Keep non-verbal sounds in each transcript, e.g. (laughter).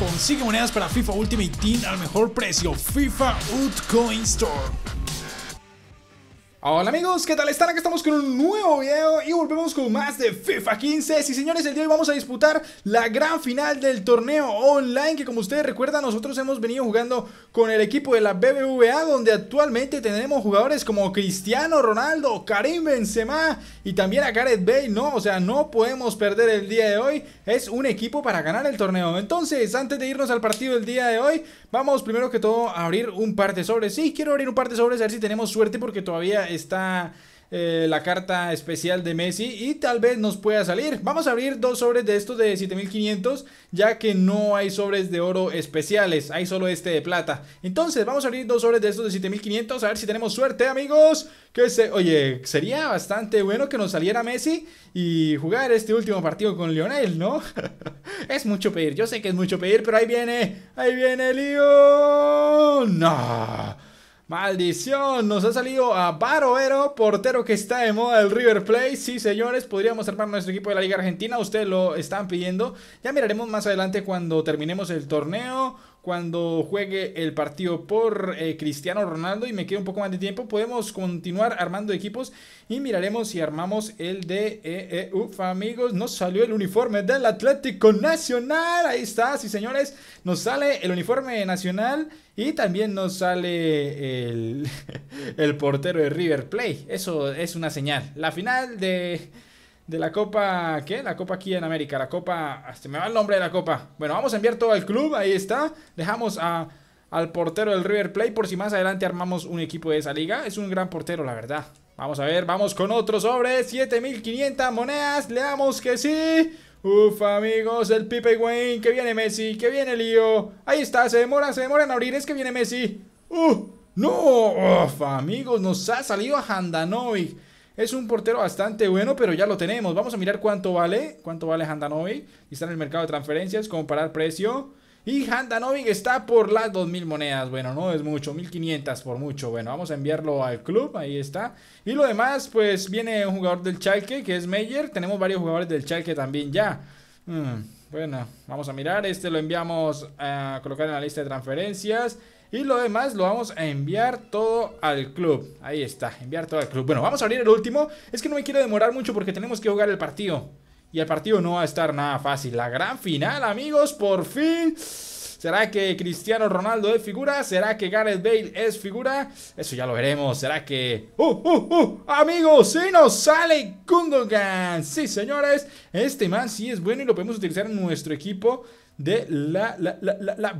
Consigue monedas para FIFA Ultimate Team al mejor precio. FIFA Ut Store. Hola amigos, ¿qué tal están? Aquí estamos con un nuevo video y volvemos con más de FIFA 15 Y señores, el día de hoy vamos a disputar la gran final del torneo online Que como ustedes recuerdan, nosotros hemos venido jugando con el equipo de la BBVA Donde actualmente tenemos jugadores como Cristiano Ronaldo, Karim Benzema Y también a Gareth Bale, no, o sea, no podemos perder el día de hoy Es un equipo para ganar el torneo Entonces, antes de irnos al partido del día de hoy Vamos primero que todo a abrir un par de sobres Sí, quiero abrir un par de sobres a ver si tenemos suerte porque todavía está eh, la carta especial de Messi y tal vez nos pueda salir. Vamos a abrir dos sobres de estos de 7500, ya que no hay sobres de oro especiales, hay solo este de plata. Entonces, vamos a abrir dos sobres de estos de 7500, a ver si tenemos suerte, amigos. Que se, oye, sería bastante bueno que nos saliera Messi y jugar este último partido con Lionel, ¿no? (laughs) es mucho pedir, yo sé que es mucho pedir, pero ahí viene, ahí viene Lionel No. Maldición, nos ha salido a Baroero, portero que está de moda del River Plate. Sí, señores, podríamos armar nuestro equipo de la Liga Argentina. Ustedes lo están pidiendo. Ya miraremos más adelante cuando terminemos el torneo cuando juegue el partido por eh, Cristiano Ronaldo y me quede un poco más de tiempo, podemos continuar armando equipos y miraremos si armamos el de... Eh, eh, Ufa amigos, nos salió el uniforme del Atlético Nacional. Ahí está, sí señores, nos sale el uniforme nacional. Y también nos sale el, (laughs) el portero de River Play. Eso es una señal. La final de, de la Copa, ¿qué? La Copa aquí en América, la Copa, se me va el nombre de la Copa. Bueno, vamos a enviar todo al club, ahí está. Dejamos a, al portero del River Plate por si más adelante armamos un equipo de esa liga. Es un gran portero, la verdad. Vamos a ver, vamos con otro sobre, 7500 monedas, le damos que sí. Uf, amigos, el Pipe Wayne, que viene Messi, que viene Lío. Ahí está, se demora, se demora en abrir, es que viene Messi. Uf, uh, ¡No! Uf, amigos, nos ha salido a Handanovic. Es un portero bastante bueno, pero ya lo tenemos. Vamos a mirar cuánto vale, cuánto vale Handanovic. Está en el mercado de transferencias, comparar precio. Y Handanovic está por las 2.000 monedas. Bueno, no es mucho, 1.500 por mucho. Bueno, vamos a enviarlo al club, ahí está. Y lo demás, pues viene un jugador del Chalke, que es Meyer. Tenemos varios jugadores del Chalke también ya. Mm, bueno, vamos a mirar. Este lo enviamos a colocar en la lista de transferencias. Y lo demás lo vamos a enviar todo al club. Ahí está, enviar todo al club. Bueno, vamos a abrir el último. Es que no me quiero demorar mucho porque tenemos que jugar el partido. Y el partido no va a estar nada fácil. La gran final, amigos, por fin. ¿Será que Cristiano Ronaldo es figura? ¿Será que Gareth Bale es figura? Eso ya lo veremos. ¿Será que... ¡Uh, uh, uh! Amigos, sí nos sale Gundogan. Sí, señores. Este man sí es bueno y lo podemos utilizar en nuestro equipo de la,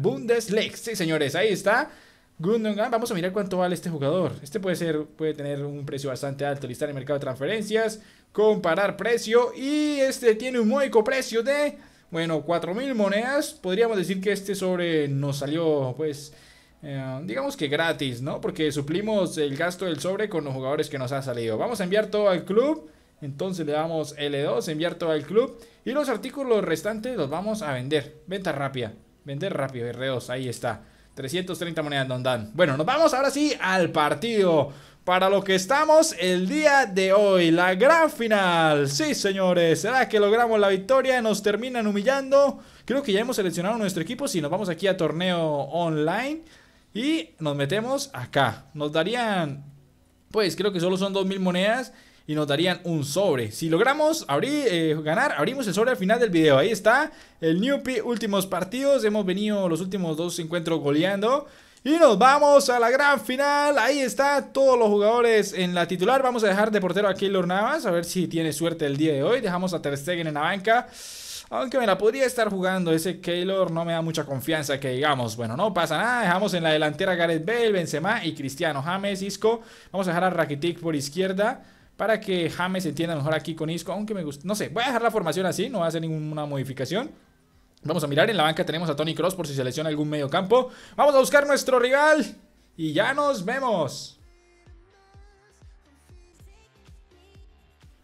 Bundesliga. Sí, señores, ahí está. Gundogan, vamos a mirar cuánto vale este jugador. Este puede ser, puede tener un precio bastante alto. Listar el mercado de transferencias, comparar precio. Y este tiene un módico precio de bueno, 4.000 monedas. Podríamos decir que este sobre nos salió, pues, eh, digamos que gratis, ¿no? Porque suplimos el gasto del sobre con los jugadores que nos ha salido. Vamos a enviar todo al club. Entonces le damos L2, enviar todo al club. Y los artículos restantes los vamos a vender. Venta rápida. Vender rápido, R2, ahí está. 330 monedas don dan. Bueno, nos vamos ahora sí al partido para lo que estamos el día de hoy. La gran final. Sí, señores. ¿Será que logramos la victoria? Nos terminan humillando. Creo que ya hemos seleccionado nuestro equipo. Si nos vamos aquí a torneo online. Y nos metemos acá. Nos darían... Pues creo que solo son 2.000 monedas y nos darían un sobre. Si logramos abrir, eh, ganar, abrimos el sobre al final del video. Ahí está el NewPi últimos partidos. Hemos venido los últimos dos encuentros goleando. Y nos vamos a la gran final. Ahí está, todos los jugadores en la titular. Vamos a dejar de portero a Keylor Navas. A ver si tiene suerte el día de hoy. Dejamos a Ter Stegen en la banca. Aunque me la podría estar jugando. Ese Keylor no me da mucha confianza que digamos. Bueno, no pasa nada. Dejamos en la delantera Gareth Bale, Benzema y Cristiano James, Isco. Vamos a dejar a Rakitic por izquierda. Para que James entienda mejor aquí con Isco. Aunque me gusta. No sé, voy a dejar la formación así. No voy a hacer ninguna modificación. Vamos a mirar, en la banca tenemos a Tony Cross por si se lesiona algún medio campo. Vamos a buscar nuestro rival y ya nos vemos.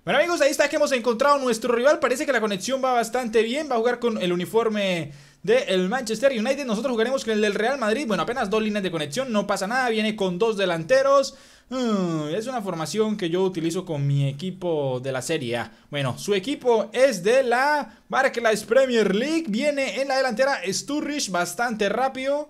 Bueno amigos, ahí está que hemos encontrado nuestro rival. Parece que la conexión va bastante bien. Va a jugar con el uniforme del Manchester United. Nosotros jugaremos con el del Real Madrid. Bueno, apenas dos líneas de conexión, no pasa nada. Viene con dos delanteros. Mm, es una formación que yo utilizo con mi equipo de la Serie A. Bueno, su equipo es de la Barclays Premier League. Viene en la delantera Sturridge bastante rápido.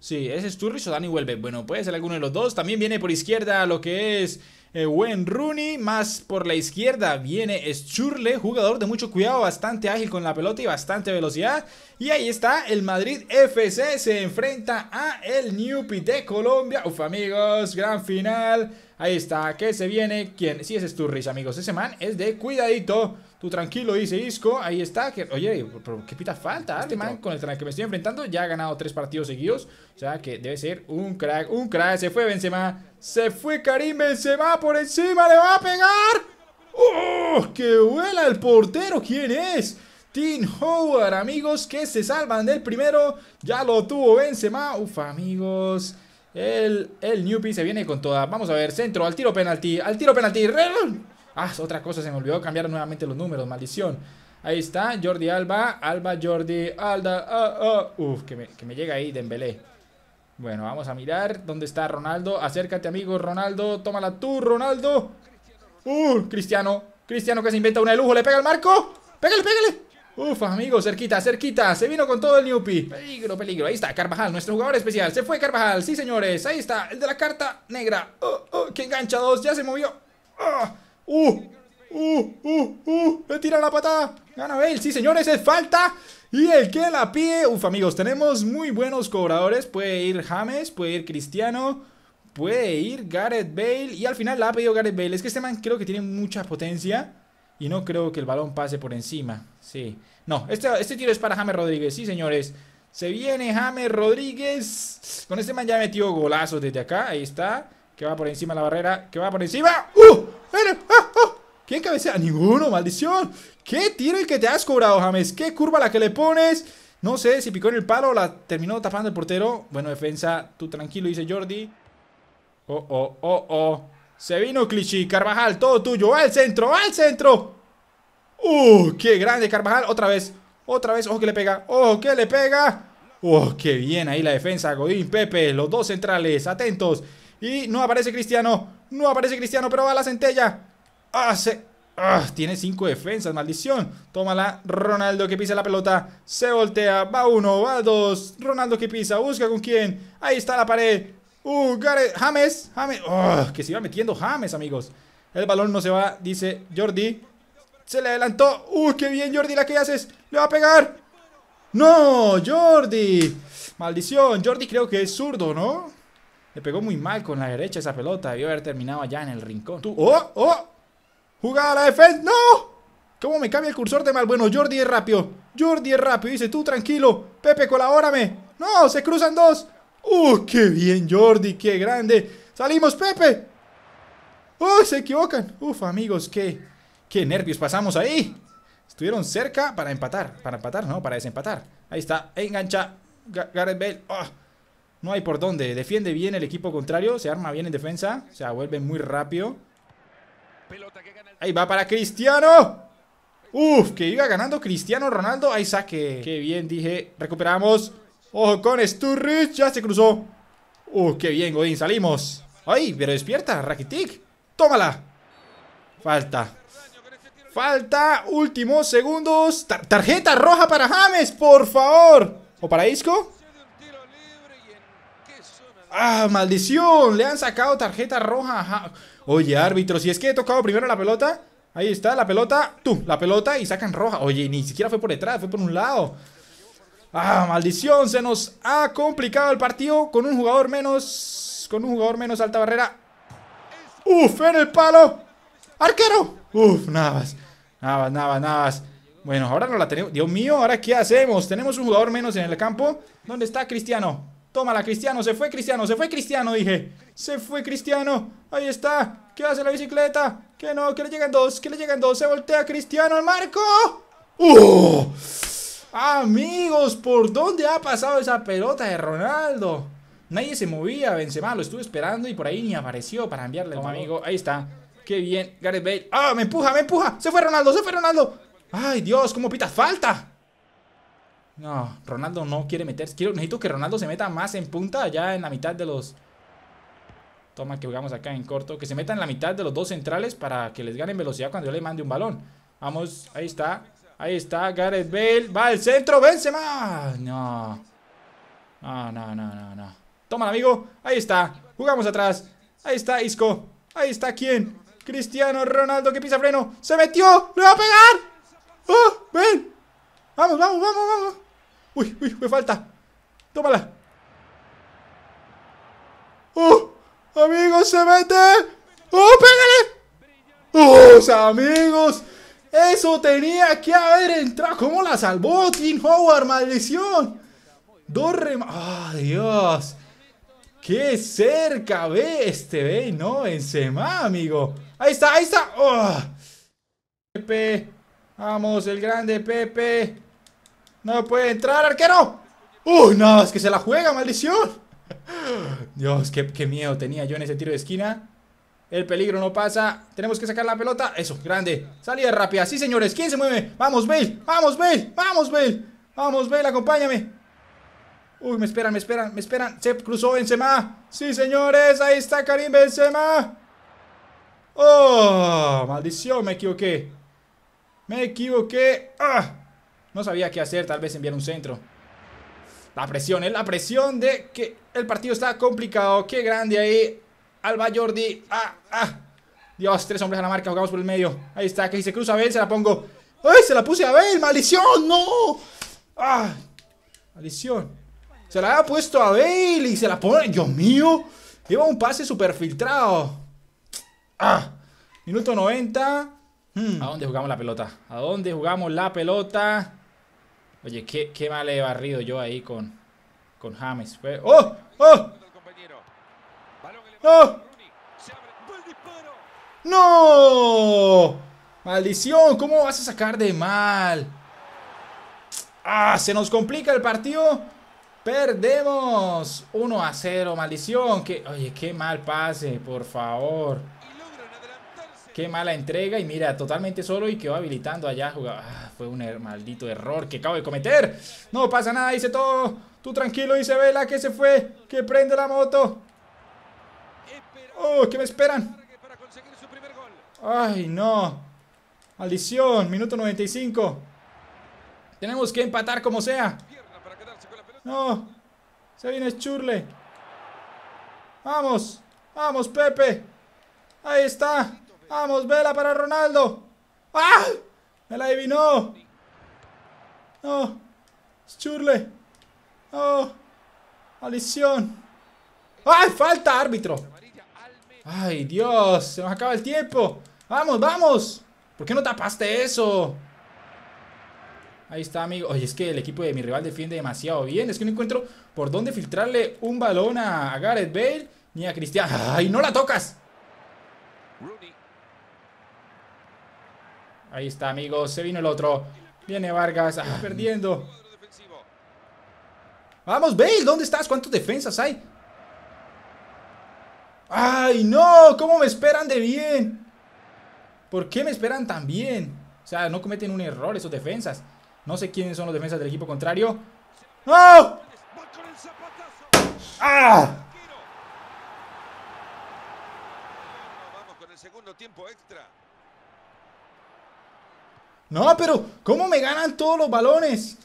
Sí, ¿es Sturridge o Danny Welbeck? Bueno, puede ser alguno de los dos. También viene por izquierda lo que es eh, Rooney, más por la izquierda viene Schurle, jugador de mucho cuidado, bastante ágil con la pelota y bastante velocidad. Y ahí está el Madrid FC, se enfrenta a el Newpi de Colombia. Uf amigos, gran final. Ahí está, que se viene. ¿Quién? Sí, es turris, amigos. Ese man es de cuidadito. Tú tranquilo, dice Isco. Ahí está. Que, oye, qué pita falta. Este man con el que me estoy enfrentando ya ha ganado tres partidos seguidos. O sea que debe ser un crack. Un crack. Se fue Benzema. Se fue Karim Benzema por encima. Le va a pegar. ¡Oh! ¡Que vuela el portero! ¿Quién es? Tim Howard, amigos, que se salvan del primero. Ya lo tuvo Benzema. Uf, amigos. El, el Newbie se viene con toda. Vamos a ver, centro, al tiro penalti, al tiro penalti. Ah, otra cosa, se me olvidó cambiar nuevamente los números, maldición. Ahí está, Jordi Alba, Alba, Jordi, Alda, ah, ah, uf, que me, que me llega ahí de Dembélé. Bueno, vamos a mirar dónde está Ronaldo. Acércate, amigo, Ronaldo, tómala tú, Ronaldo. Uh, Cristiano, Cristiano que se inventa una de lujo, le pega el marco. Pégale, pégale. Uf, amigos, cerquita, cerquita. Se vino con todo el Newpi. Peligro, peligro. Ahí está Carvajal, nuestro jugador especial. Se fue Carvajal, sí, señores. Ahí está, el de la carta negra. Oh, oh, que engancha dos. Ya se movió. Oh. uh, uh, uh, uh. Le tira la patada. Gana Bale, sí, señores. Es falta. Y el que la pide. Uf, amigos, tenemos muy buenos cobradores. Puede ir James, puede ir Cristiano. Puede ir Gareth Bale. Y al final la ha pedido Gareth Bale. Es que este man creo que tiene mucha potencia. Y no creo que el balón pase por encima. Sí. No, este, este tiro es para James Rodríguez. Sí, señores. Se viene James Rodríguez. Con este man ya metió golazos desde acá. Ahí está. Que va por encima la barrera. Que va por encima. ¡Uh! Ah, ah. ¿Quién cabecea? Ninguno, maldición. ¿Qué tiro el que te has cobrado, James? ¿Qué curva la que le pones? No sé si picó en el palo o la terminó tapando el portero. Bueno, defensa, tú tranquilo, dice Jordi. Oh, oh, oh, oh. Se vino Clichy, Carvajal, todo tuyo, al centro, al centro. ¡Uh, qué grande Carvajal! Otra vez, otra vez, ojo que le pega, ojo que le pega. Uh, qué bien ahí la defensa! Godín, Pepe, los dos centrales, atentos. Y no aparece Cristiano, no aparece Cristiano, pero va la centella. ¡Ah, se... ah, tiene cinco defensas, maldición. Tómala, Ronaldo que pisa la pelota, se voltea, va uno, va dos. Ronaldo que pisa, busca con quién. Ahí está la pared, Uh, James, James. Oh, que se iba metiendo James, amigos. El balón no se va, dice Jordi. Se le adelantó. Uh, qué bien, Jordi, la que haces. Le va a pegar. No, Jordi. Maldición. Jordi creo que es zurdo, ¿no? Le pegó muy mal con la derecha esa pelota. Debió haber terminado allá en el rincón. Tú. ¡Oh! ¡Oh! ¡Jugada a la defensa! ¡No! ¿Cómo me cambia el cursor de mal? Bueno, Jordi es rápido. Jordi es rápido. Dice tú, tranquilo. Pepe, colabórame. No, se cruzan dos. ¡Uh, qué bien, Jordi! ¡Qué grande! ¡Salimos, Pepe! ¡Uh! se equivocan! ¡Uf, amigos, qué, qué nervios pasamos ahí! Estuvieron cerca para empatar. Para empatar, no, para desempatar. Ahí está, engancha Gareth ¡Ah! no hay por dónde. Defiende bien el equipo contrario. Se arma bien en defensa. Se vuelve muy rápido. Ahí va para Cristiano. Uf, que iba ganando Cristiano Ronaldo. Ahí saque. Qué bien, dije. Recuperamos. Ojo con Sturridge, ya se cruzó. Uh, qué bien, Godín, salimos. Ay, pero despierta, Rakitic. Tómala. Falta. Falta, últimos segundos. tarjeta roja para James, por favor. ¿O para Isco? ¡Ah, maldición! Le han sacado tarjeta roja. Oye, árbitro, si es que he tocado primero la pelota. Ahí está, la pelota. Tú, la pelota y sacan roja. Oye, ni siquiera fue por detrás, fue por un lado. Ah, maldición, se nos ha complicado el partido con un jugador menos, con un jugador menos alta barrera. Uf, en el palo. Arquero. Uf, nada más nada más, nada más Bueno, ahora no la tenemos. Dios mío, ahora qué hacemos? Tenemos un jugador menos en el campo. ¿Dónde está Cristiano? Tómala, Cristiano. Se fue Cristiano, se fue Cristiano, dije. Se fue Cristiano. Ahí está. ¿Qué hace la bicicleta? Que no, que le llegan dos, que le llegan dos. Se voltea Cristiano al marco. ¡Uh! Amigos, ¿por dónde ha pasado esa pelota de Ronaldo? Nadie se movía, Benzema lo estuve esperando y por ahí ni apareció para enviarle el amigo. Ahí está. Qué bien, Gareth Bale. ¡Ah, me empuja, me empuja! ¡Se fue Ronaldo, se fue Ronaldo! ¡Ay, Dios, cómo pita! falta! No, Ronaldo no quiere meterse. Quiero, necesito que Ronaldo se meta más en punta, Allá en la mitad de los... Toma que jugamos acá en corto. Que se meta en la mitad de los dos centrales para que les ganen velocidad cuando yo le mande un balón. Vamos, ahí está. Ahí está, Gareth Bale. Va al centro, Benzema. No. No, no, no, no, no. Toma, amigo. Ahí está. Jugamos atrás. Ahí está Isco. Ahí está quién. Cristiano Ronaldo que pisa freno. ¡Se metió! ¡Le va a pegar! ¡Oh! ¡Ven! ¡Vamos, vamos, vamos, vamos! ¡Uy, uy! ¡Me falta! ¡Tómala! ¡Oh! ¡Amigos, se mete! ¡Oh, pégale! ¡Oh, amigos! Eso tenía que haber entrado. ¿Cómo la salvó Tim Howard? ¡Maldición! Dos rem... ¡Ah, Dios! ¡Qué cerca ve este ve! No, encima amigo. Ahí está, ahí está. ¡Oh! Pepe. Vamos, el grande Pepe. No puede entrar, arquero. ¡Uy, no! Es que se la juega, maldición. (laughs) Dios, qué miedo tenía yo en ese tiro de esquina. El peligro no pasa. Tenemos que sacar la pelota. Eso, grande. Salida rápida. Sí, señores. ¿Quién se mueve? Vamos, Bale. Vamos, Bale. Vamos, Bale. Vamos, Bale. Acompáñame. Uy, me esperan, me esperan, me esperan. Se cruzó Benzema. Sí, señores. Ahí está Karim Benzema. Oh, maldición. Me equivoqué. Me equivoqué. Ah. No sabía qué hacer. Tal vez enviar un centro. La presión, es ¿eh? la presión de que el partido está complicado. Qué grande ahí. Va Jordi. Ah, ah, Dios, tres hombres a la marca, jugamos por el medio. Ahí está, que si se cruza Bale, se la pongo. ¡Ay, se la puse a Bale! ¡Maldición! ¡No! ¡Ah! ¡Maldición! Se la ha puesto a Bale y se la pone. ¡Dios mío! Lleva un pase super filtrado. ¡Ah! Minuto 90. Hmm. ¿A dónde jugamos la pelota? ¿A dónde jugamos la pelota? Oye, qué, qué mal he barrido yo ahí con, con James. ¡Oh! ¡Oh! ¡No! ¡No! ¡Maldición! ¿Cómo vas a sacar de mal? ¡Ah! Se nos complica el partido. Perdemos 1 a 0. ¡Maldición! Que, oye, qué mal pase, por favor. Qué mala entrega. Y mira, totalmente solo y quedó habilitando allá. Ah, fue un maldito error que acabo de cometer. No pasa nada, hice todo. Tú tranquilo, dice Vela, que se fue. Que prende la moto. ¡Oh! ¿Qué me esperan? ¡Ay, no! Maldición, minuto 95. Tenemos que empatar como sea. No. Se viene Churle. Vamos. Vamos, Pepe. Ahí está. Vamos, vela para Ronaldo. ¡Ah! Me la adivinó. No. Churle. No. Maldición. ¡Ay, falta árbitro! ¡Ay, Dios! ¡Se nos acaba el tiempo! ¡Vamos, vamos! ¿Por qué no tapaste eso? Ahí está, amigo. Oye, es que el equipo de mi rival defiende demasiado bien. Es que no encuentro por dónde filtrarle un balón a Gareth Bale ni a Cristiano. ¡Ay, no la tocas! Ahí está, amigo, Se vino el otro. Viene Vargas. Ah, perdiendo. ¡Vamos, Bale! ¿Dónde estás? ¿Cuántos defensas hay? ¡Ay, no! ¿Cómo me esperan de bien? ¿Por qué me esperan tan bien? O sea, no cometen un error esos defensas. No sé quiénes son los defensas del equipo contrario. ¡No! ¡Ah! No, pero ¿cómo me ganan todos los balones?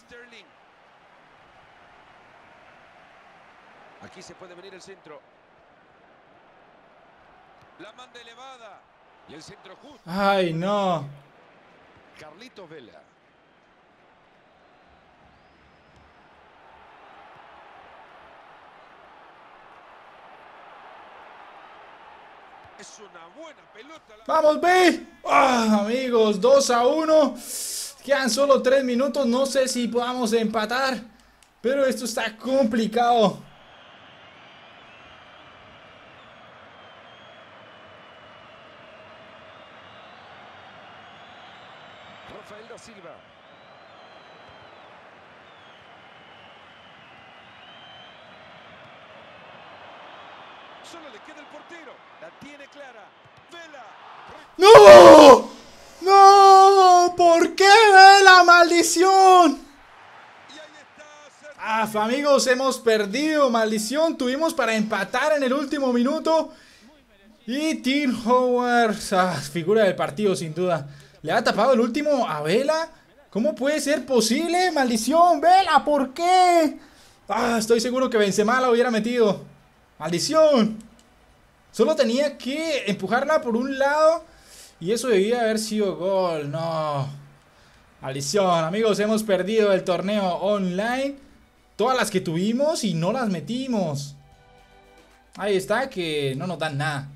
Aquí se puede venir el centro. La manda elevada. Y el centro justo. Ay, no. Carlitos Vela. Es una buena pelota. La... ¡Vamos, B! Ah, amigos, 2 a 1. Quedan solo 3 minutos. No sé si podamos empatar. Pero esto está complicado. ¡Maldición! Ah, amigos, hemos perdido. Maldición, tuvimos para empatar en el último minuto. Y Tim Howard, ah, figura del partido sin duda. Le ha tapado el último a Vela. ¿Cómo puede ser posible? ¡Maldición, Vela! ¿Por qué? Ah, estoy seguro que Benzema la hubiera metido. ¡Maldición! Solo tenía que empujarla por un lado. Y eso debía haber sido gol. No. ¡Maldición, amigos, hemos perdido el torneo online. Todas las que tuvimos y no las metimos. Ahí está, que no nos dan nada.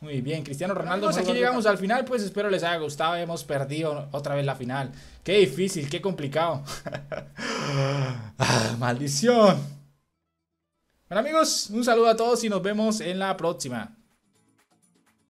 Muy bien, Cristiano Ronaldo. pues aquí llegamos al final, pues espero les haya gustado. Hemos perdido otra vez la final. Qué difícil, qué complicado. (laughs) Ah, maldición. Bueno amigos, un saludo a todos y nos vemos en la próxima.